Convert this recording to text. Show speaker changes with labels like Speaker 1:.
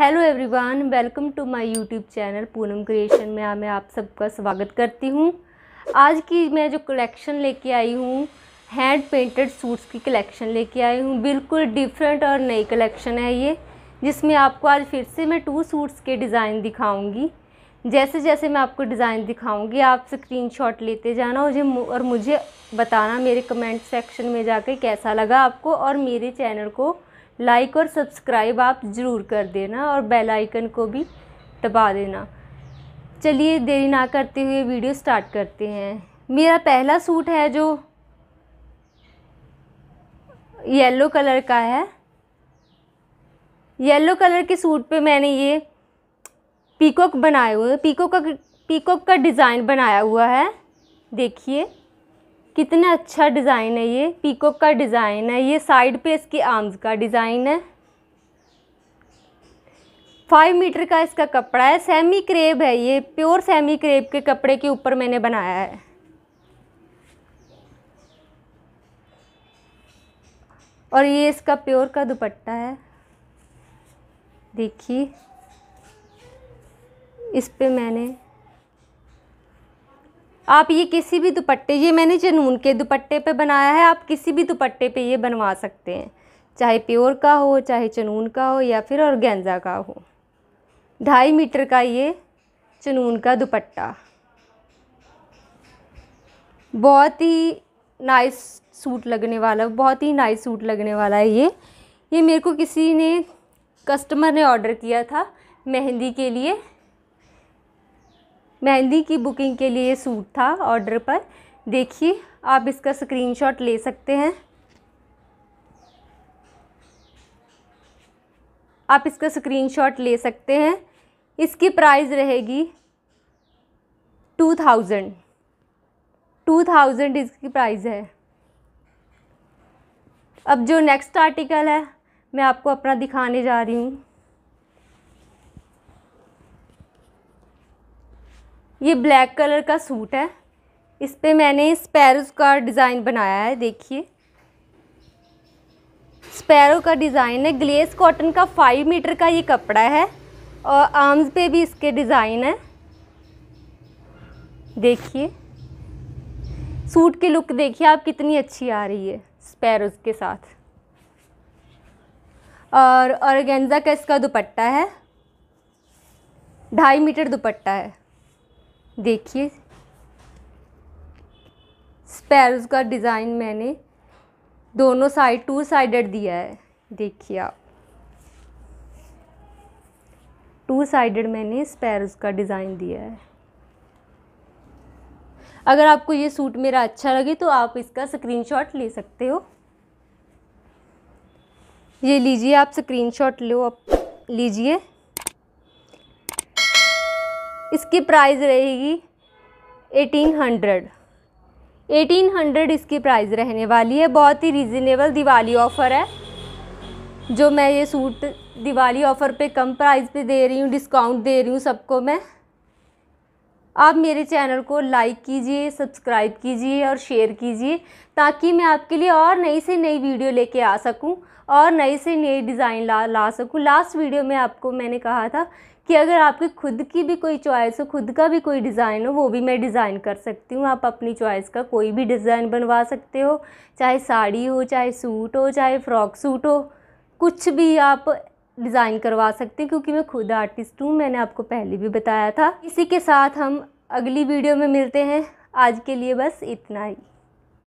Speaker 1: hello everyone welcome to my YouTube channel Poonam creation में मैं आप सबका स्वागत करती हूँ आज की मैं जो कलेक्शन लेके आई हूँ हैंड पेंटेड सूट्स की कलेक्शन लेके आई हूँ बिल्कुल डिफरेंट और नई कलेक्शन है ये जिसमें आपको आज फिर से मैं टू सूट्स के डिज़ाइन दिखाऊँगी जैसे जैसे मैं आपको डिज़ाइन दिखाऊँगी आप स्क्रीन लेते जाना मुझे और मुझे बताना मेरे कमेंट सेक्शन में जाके कैसा लगा आपको और मेरे चैनल को लाइक और सब्सक्राइब आप ज़रूर कर देना और बेल आइकन को भी दबा देना चलिए देरी ना करते हुए वीडियो स्टार्ट करते हैं मेरा पहला सूट है जो येलो कलर का है येलो कलर के सूट पे मैंने ये पीकॉक बनाए हुए पीकॉक का पीकॉक का डिज़ाइन बनाया हुआ है देखिए कितना अच्छा डिज़ाइन है ये पीकॉक का डिज़ाइन है ये साइड पे इसकी आर्म्स का डिज़ाइन है फाइव मीटर का इसका कपड़ा है सेमी क्रेब है ये प्योर सेमी क्रेब के कपड़े के ऊपर मैंने बनाया है और ये इसका प्योर का दुपट्टा है देखिए इस पे मैंने आप ये किसी भी दुपट्टे ये मैंने जनून के दुपट्टे पे बनाया है आप किसी भी दुपट्टे पे ये बनवा सकते हैं चाहे प्योर का हो चाहे चनून का हो या फिर गेंजा का हो ढाई मीटर का ये चनून का दुपट्टा बहुत ही नाइस सूट लगने वाला बहुत ही नाइस सूट लगने वाला है ये ये मेरे को किसी ने कस्टमर ने ऑर्डर किया था मेहंदी के लिए मेहंदी की बुकिंग के लिए सूट था ऑर्डर पर देखिए आप इसका स्क्रीनशॉट ले सकते हैं आप इसका स्क्रीनशॉट ले सकते हैं इसकी प्राइस रहेगी टू थाउजेंड टू थाउजेंड इसकी प्राइस है अब जो नेक्स्ट आर्टिकल है मैं आपको अपना दिखाने जा रही हूँ ये ब्लैक कलर का सूट है इस पर मैंने स्पैरोज़ का डिज़ाइन बनाया है देखिए स्पैरो का डिज़ाइन है ग्लेस कॉटन का फाइव मीटर का ये कपड़ा है और आर्म्स पे भी इसके डिज़ाइन है देखिए सूट की लुक देखिए आप कितनी अच्छी आ रही है स्पैरोज़ के साथ और औरगेंजा का इसका दुपट्टा है ढाई मीटर दुपट्टा है देखिए स्पैरोज का डिज़ाइन मैंने दोनों साइड टू साइडेड दिया है देखिए आप टू साइडेड मैंने स्पैरोज का डिज़ाइन दिया है अगर आपको ये सूट मेरा अच्छा लगे तो आप इसका स्क्रीनशॉट ले सकते हो ये लीजिए आप स्क्रीनशॉट लो आप लीजिए इसकी प्राइस रहेगी एटीन हंड्रेड एटीन हंड्रेड इसकी प्राइस रहने वाली है बहुत ही रिजनेबल दिवाली ऑफ़र है जो मैं ये सूट दिवाली ऑफ़र पे कम प्राइस पे दे रही हूँ डिस्काउंट दे रही हूँ सबको मैं आप मेरे चैनल को लाइक कीजिए सब्सक्राइब कीजिए और शेयर कीजिए ताकि मैं आपके लिए और नई से नई वीडियो लेके आ सकूं और नई से नई डिज़ाइन ला ला सकूँ लास्ट वीडियो में आपको मैंने कहा था कि अगर आपकी खुद की भी कोई चॉइस हो खुद का भी कोई डिज़ाइन हो वो भी मैं डिज़ाइन कर सकती हूँ आप अपनी चॉइस का कोई भी डिज़ाइन बनवा सकते हो चाहे साड़ी हो चाहे सूट हो चाहे फ्रॉक सूट हो कुछ भी आप डिज़ाइन करवा सकते हैं क्योंकि मैं खुद आर्टिस्ट हूँ मैंने आपको पहले भी बताया था इसी के साथ हम अगली वीडियो में मिलते हैं आज के लिए बस इतना ही